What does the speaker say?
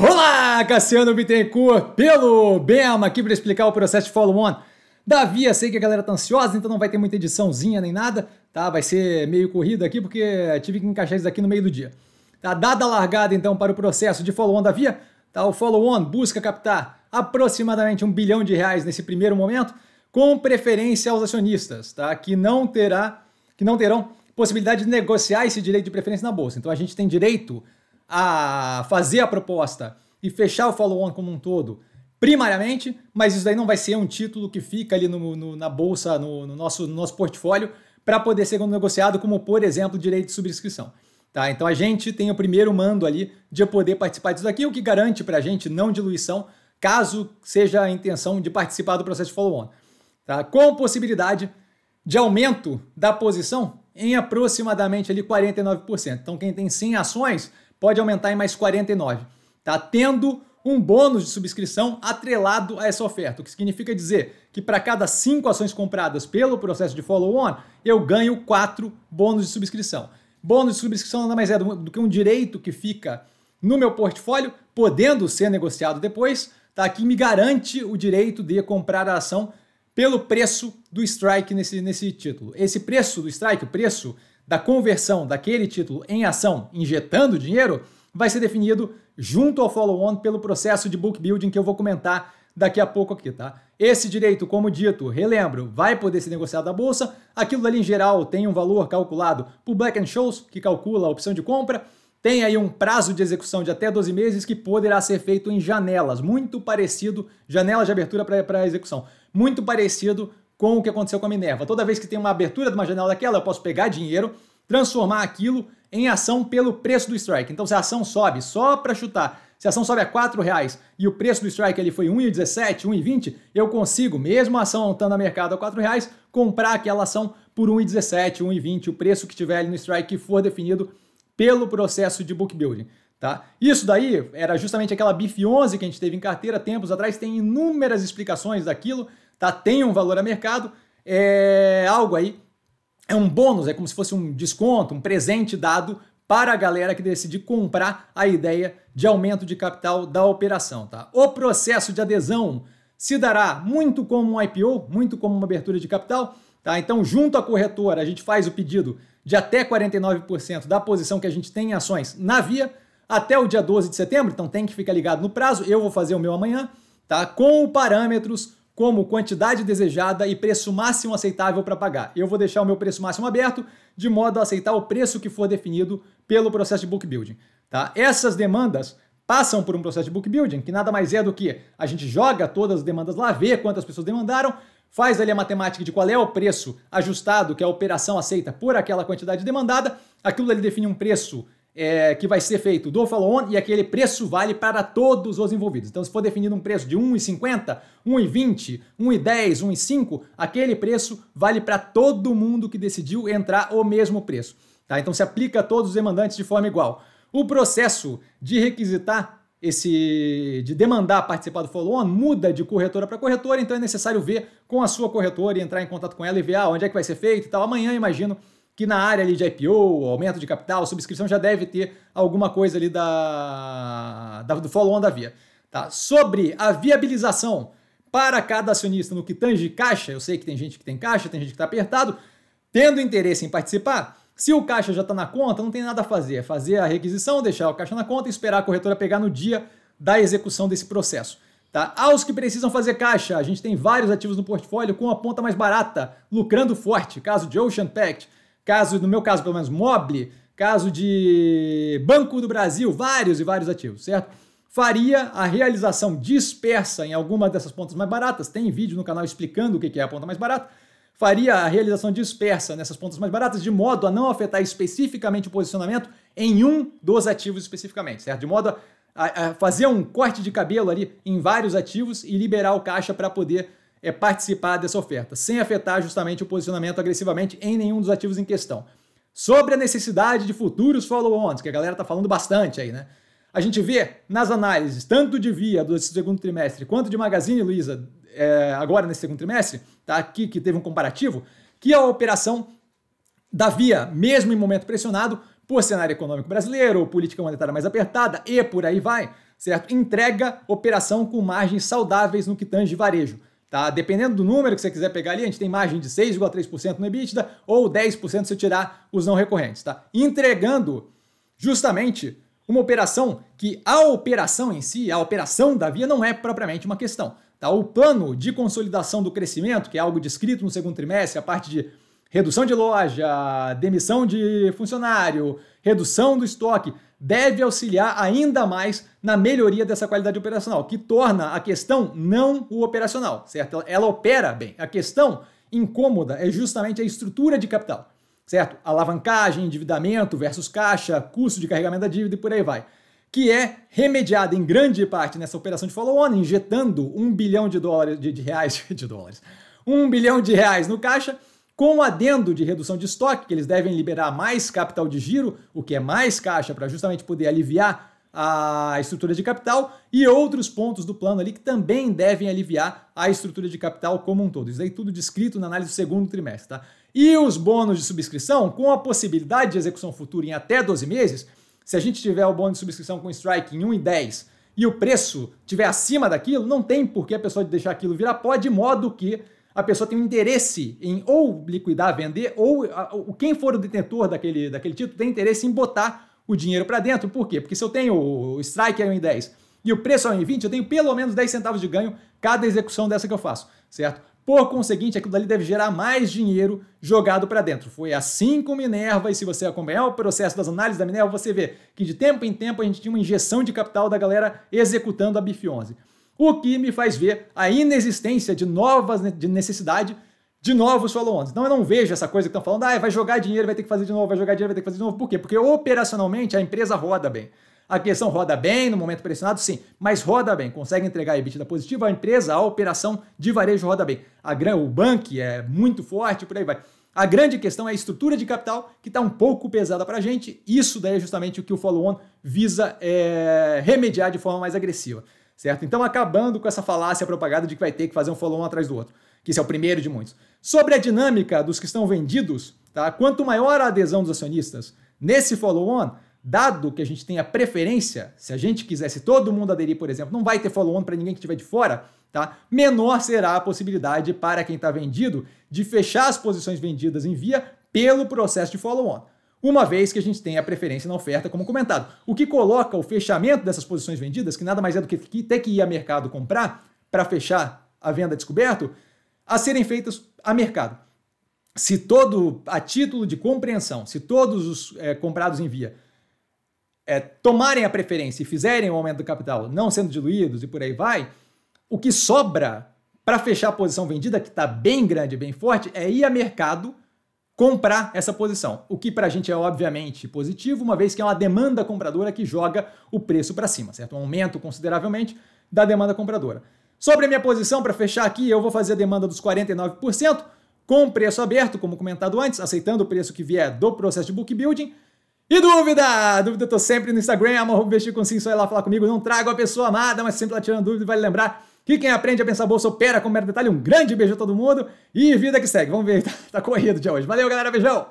Olá, Cassiano Bittencourt, pelo Bema aqui para explicar o processo de follow-on da Via. Sei que a galera tá ansiosa, então não vai ter muita ediçãozinha nem nada, tá? Vai ser meio corrido aqui porque tive que encaixar isso aqui no meio do dia. Tá dada a largada então para o processo de follow-on da Via, tá? O follow-on busca captar aproximadamente um bilhão de reais nesse primeiro momento, com preferência aos acionistas, tá? Que não terá, que não terão possibilidade de negociar esse direito de preferência na bolsa. Então a gente tem direito a fazer a proposta e fechar o follow-on como um todo, primariamente, mas isso daí não vai ser um título que fica ali no, no, na bolsa, no, no, nosso, no nosso portfólio, para poder ser negociado como, por exemplo, direito de subscrição. Tá? Então a gente tem o primeiro mando ali de poder participar disso aqui, o que garante para a gente não diluição, caso seja a intenção de participar do processo de follow-on. Tá? Com possibilidade de aumento da posição em aproximadamente ali 49%. Então quem tem 100 ações pode aumentar em mais 49, tá? Tendo um bônus de subscrição atrelado a essa oferta, o que significa dizer que para cada cinco ações compradas pelo processo de follow-on, eu ganho quatro bônus de subscrição. Bônus de subscrição nada mais é do, do que um direito que fica no meu portfólio, podendo ser negociado depois, tá? que me garante o direito de comprar a ação pelo preço do strike nesse, nesse título. Esse preço do strike, o preço da conversão daquele título em ação, injetando dinheiro, vai ser definido junto ao follow-on pelo processo de book building que eu vou comentar daqui a pouco aqui, tá? Esse direito, como dito, relembro, vai poder ser negociado na bolsa. Aquilo ali em geral tem um valor calculado por Black shows que calcula a opção de compra. Tem aí um prazo de execução de até 12 meses que poderá ser feito em janelas, muito parecido, janela de abertura para execução, muito parecido com o que aconteceu com a Minerva. Toda vez que tem uma abertura de uma janela daquela, eu posso pegar dinheiro, transformar aquilo em ação pelo preço do strike. Então, se a ação sobe só para chutar, se a ação sobe a R$ reais e o preço do strike ele foi 1,17, 1,20, eu consigo, mesmo a ação estando no mercado a R$ reais, comprar aquela ação por 1,17, 1,20, o preço que tiver ali no strike que for definido pelo processo de book building. Tá? Isso daí era justamente aquela BIF 11 que a gente teve em carteira tempos atrás, tem inúmeras explicações daquilo tá? Tem um valor a mercado, é algo aí, é um bônus, é como se fosse um desconto, um presente dado para a galera que decide comprar a ideia de aumento de capital da operação, tá? O processo de adesão se dará muito como um IPO, muito como uma abertura de capital, tá? Então, junto à corretora, a gente faz o pedido de até 49% da posição que a gente tem em ações na via até o dia 12 de setembro, então tem que ficar ligado no prazo. Eu vou fazer o meu amanhã, tá? Com parâmetros como quantidade desejada e preço máximo aceitável para pagar. Eu vou deixar o meu preço máximo aberto, de modo a aceitar o preço que for definido pelo processo de book building. Tá? Essas demandas passam por um processo de book building, que nada mais é do que a gente joga todas as demandas lá, vê quantas pessoas demandaram, faz ali a matemática de qual é o preço ajustado que a operação aceita por aquela quantidade demandada, aquilo ali define um preço é, que vai ser feito do follow-on e aquele preço vale para todos os envolvidos. Então, se for definido um preço de 1,50, 1,20, 1,10, 1,5, aquele preço vale para todo mundo que decidiu entrar o mesmo preço. Tá? Então, se aplica a todos os demandantes de forma igual. O processo de requisitar esse de demandar participar do follow-on muda de corretora para corretora, então é necessário ver com a sua corretora e entrar em contato com ela e ver ah, onde é que vai ser feito e tal. Amanhã, imagino, que na área ali de IPO, aumento de capital, subscrição já deve ter alguma coisa ali da, da do follow-on da Via. Tá? Sobre a viabilização para cada acionista no que tange caixa, eu sei que tem gente que tem caixa, tem gente que está apertado, tendo interesse em participar, se o caixa já está na conta, não tem nada a fazer. É fazer a requisição, deixar o caixa na conta e esperar a corretora pegar no dia da execução desse processo. Tá? Aos que precisam fazer caixa, a gente tem vários ativos no portfólio com a ponta mais barata, lucrando forte, caso de Ocean Pact, Caso, no meu caso, pelo menos, Mobile, caso de Banco do Brasil, vários e vários ativos, certo? Faria a realização dispersa em alguma dessas pontas mais baratas, tem vídeo no canal explicando o que é a ponta mais barata, faria a realização dispersa nessas pontas mais baratas, de modo a não afetar especificamente o posicionamento em um dos ativos especificamente, certo? De modo a, a fazer um corte de cabelo ali em vários ativos e liberar o caixa para poder é participar dessa oferta, sem afetar justamente o posicionamento agressivamente em nenhum dos ativos em questão. Sobre a necessidade de futuros follow-ons, que a galera está falando bastante aí, né? A gente vê nas análises, tanto de Via do segundo trimestre, quanto de Magazine Luiza, é, agora nesse segundo trimestre, tá aqui que teve um comparativo, que a operação da Via, mesmo em momento pressionado, por cenário econômico brasileiro, ou política monetária mais apertada e por aí vai, certo? Entrega operação com margens saudáveis no que tange varejo. Tá? Dependendo do número que você quiser pegar ali, a gente tem margem de 6,3% no EBITDA ou 10% se tirar os não recorrentes. Tá? Entregando justamente uma operação que a operação em si, a operação da via, não é propriamente uma questão. Tá? O plano de consolidação do crescimento, que é algo descrito no segundo trimestre, a parte de redução de loja, demissão de funcionário, redução do estoque, deve auxiliar ainda mais na melhoria dessa qualidade operacional, que torna a questão não o operacional, certo? Ela opera bem. A questão incômoda é justamente a estrutura de capital, certo? Alavancagem, endividamento versus caixa, custo de carregamento da dívida e por aí vai. Que é remediada em grande parte nessa operação de follow-on, injetando um bilhão de dólares, de, de reais, de dólares, um bilhão de reais no caixa com o adendo de redução de estoque, que eles devem liberar mais capital de giro, o que é mais caixa, para justamente poder aliviar a estrutura de capital, e outros pontos do plano ali que também devem aliviar a estrutura de capital como um todo. Isso aí tudo descrito na análise do segundo trimestre. Tá? E os bônus de subscrição, com a possibilidade de execução futura em até 12 meses, se a gente tiver o bônus de subscrição com strike em 1,10 e o preço tiver acima daquilo, não tem por que a pessoa deixar aquilo virar pó, de modo que a pessoa tem um interesse em ou liquidar, vender, ou, o quem for o detentor daquele, daquele título tem interesse em botar o dinheiro para dentro. Por quê? Porque se eu tenho o strike é 1,10 e o preço é 1,20, eu tenho pelo menos 10 centavos de ganho cada execução dessa que eu faço, certo? Por conseguinte, aquilo dali deve gerar mais dinheiro jogado para dentro. Foi assim com Minerva, e se você acompanhar o processo das análises da Minerva, você vê que de tempo em tempo a gente tinha uma injeção de capital da galera executando a BIF 11 o que me faz ver a inexistência de novas de necessidade de novos follow-ons. Então eu não vejo essa coisa que estão falando, ah, vai jogar dinheiro, vai ter que fazer de novo, vai jogar dinheiro, vai ter que fazer de novo. Por quê? Porque operacionalmente a empresa roda bem. A questão roda bem no momento pressionado, sim, mas roda bem, consegue entregar a EBITDA positiva, a empresa, a operação de varejo roda bem. A, o banco é muito forte, por aí vai. A grande questão é a estrutura de capital, que está um pouco pesada para a gente. Isso daí é justamente o que o follow-on visa é, remediar de forma mais agressiva certo? Então, acabando com essa falácia propagada de que vai ter que fazer um follow-on atrás do outro, que esse é o primeiro de muitos. Sobre a dinâmica dos que estão vendidos, tá? quanto maior a adesão dos acionistas nesse follow-on, dado que a gente tem a preferência, se a gente quisesse todo mundo aderir, por exemplo, não vai ter follow-on para ninguém que estiver de fora, tá? menor será a possibilidade para quem está vendido de fechar as posições vendidas em via pelo processo de follow-on uma vez que a gente tem a preferência na oferta, como comentado. O que coloca o fechamento dessas posições vendidas, que nada mais é do que ter que ir a mercado comprar para fechar a venda descoberto, a serem feitas a mercado. Se todo, a título de compreensão, se todos os é, comprados em via é, tomarem a preferência e fizerem o aumento do capital não sendo diluídos e por aí vai, o que sobra para fechar a posição vendida, que está bem grande bem forte, é ir a mercado comprar essa posição, o que para a gente é obviamente positivo, uma vez que é uma demanda compradora que joga o preço para cima, certo? Um aumento consideravelmente da demanda compradora. Sobre a minha posição, para fechar aqui, eu vou fazer a demanda dos 49%, com preço aberto, como comentado antes, aceitando o preço que vier do processo de book building. E dúvida? Dúvida eu tô sempre no Instagram, investir com sim, só ir lá falar comigo. Não trago a pessoa amada, mas sempre lá tirando dúvida, vale lembrar que quem aprende a pensar bolsa opera com mero detalhe. Um grande beijo a todo mundo e vida que segue. Vamos ver, tá, tá corrido de hoje. Valeu, galera, beijão!